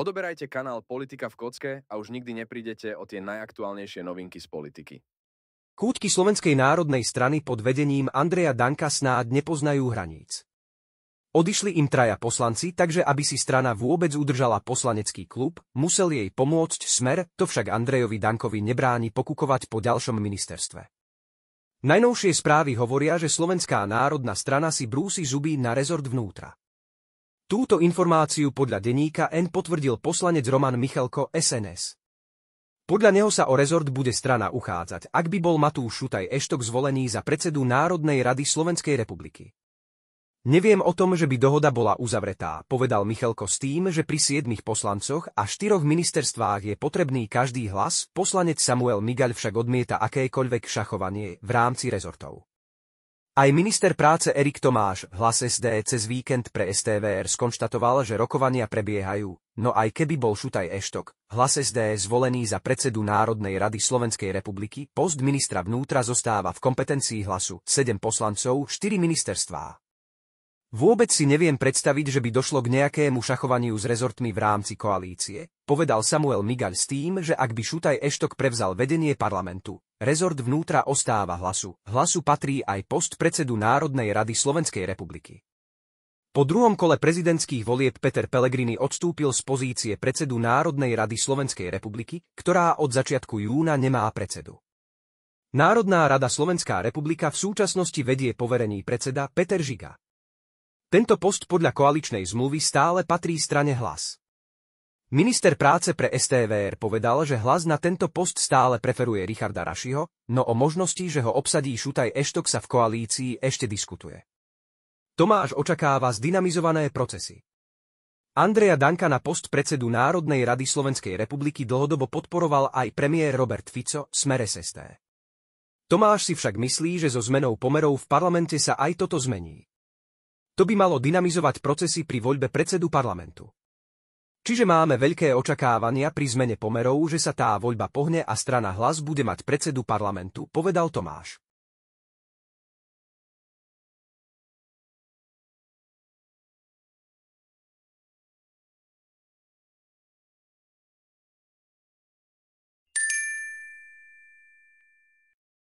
Odoberajte kanál Politika v kocke a už nikdy neprídete o tie najaktuálnejšie novinky z politiky. Kútky Slovenskej národnej strany pod vedením Andreja Danka snáď nepoznajú hraníc. Odišli im traja poslanci, takže aby si strana vôbec udržala poslanecký klub, musel jej pomôcť smer, to však Andrejovi Dankovi nebráni pokukovať po ďalšom ministerstve. Najnovšie správy hovoria, že Slovenská národná strana si brúsi zuby na rezort vnútra. Túto informáciu podľa denníka N potvrdil poslanec Roman Michalko SNS. Podľa neho sa o rezort bude strana uchádzať, ak by bol Matúš Šutaj Eštok zvolený za predsedu Národnej rady Slovenskej republiky. Neviem o tom, že by dohoda bola uzavretá, povedal Michalko s tým, že pri siedmich poslancoch a štyroch ministerstvách je potrebný každý hlas, poslanec Samuel Migaľ však odmieta akékoľvek šachovanie v rámci rezortov. Aj minister práce Erik Tomáš, hlas SD e cez víkend pre STVR skonštatoval, že rokovania prebiehajú, no aj keby bol Šutaj Eštok, hlas SD e zvolený za predsedu Národnej rady Slovenskej republiky, post ministra vnútra zostáva v kompetencii hlasu 7 poslancov, 4 ministerstvá. Vôbec si neviem predstaviť, že by došlo k nejakému šachovaniu s rezortmi v rámci koalície, povedal Samuel Migaľ s tým, že ak by Šutaj Eštok prevzal vedenie parlamentu, Rezort vnútra ostáva hlasu. Hlasu patrí aj post predsedu Národnej rady Slovenskej republiky. Po druhom kole prezidentských volieb Peter Pellegrini odstúpil z pozície predsedu Národnej rady Slovenskej republiky, ktorá od začiatku júna nemá predsedu. Národná rada Slovenská republika v súčasnosti vedie poverení predseda Peter Žiga. Tento post podľa koaličnej zmluvy stále patrí strane hlas. Minister práce pre STVR povedal, že hlas na tento post stále preferuje Richarda Rašiho, no o možnosti, že ho obsadí Šutaj Eštok sa v koalícii ešte diskutuje. Tomáš očakáva zdynamizované procesy. Andreja Danka na post predsedu Národnej rady Slovenskej republiky dlhodobo podporoval aj premiér Robert Fico, smere SST. Tomáš si však myslí, že so zmenou pomerov v parlamente sa aj toto zmení. To by malo dynamizovať procesy pri voľbe predsedu parlamentu. Čiže máme veľké očakávania pri zmene pomerov, že sa tá voľba pohne a strana hlas bude mať predsedu parlamentu, povedal Tomáš.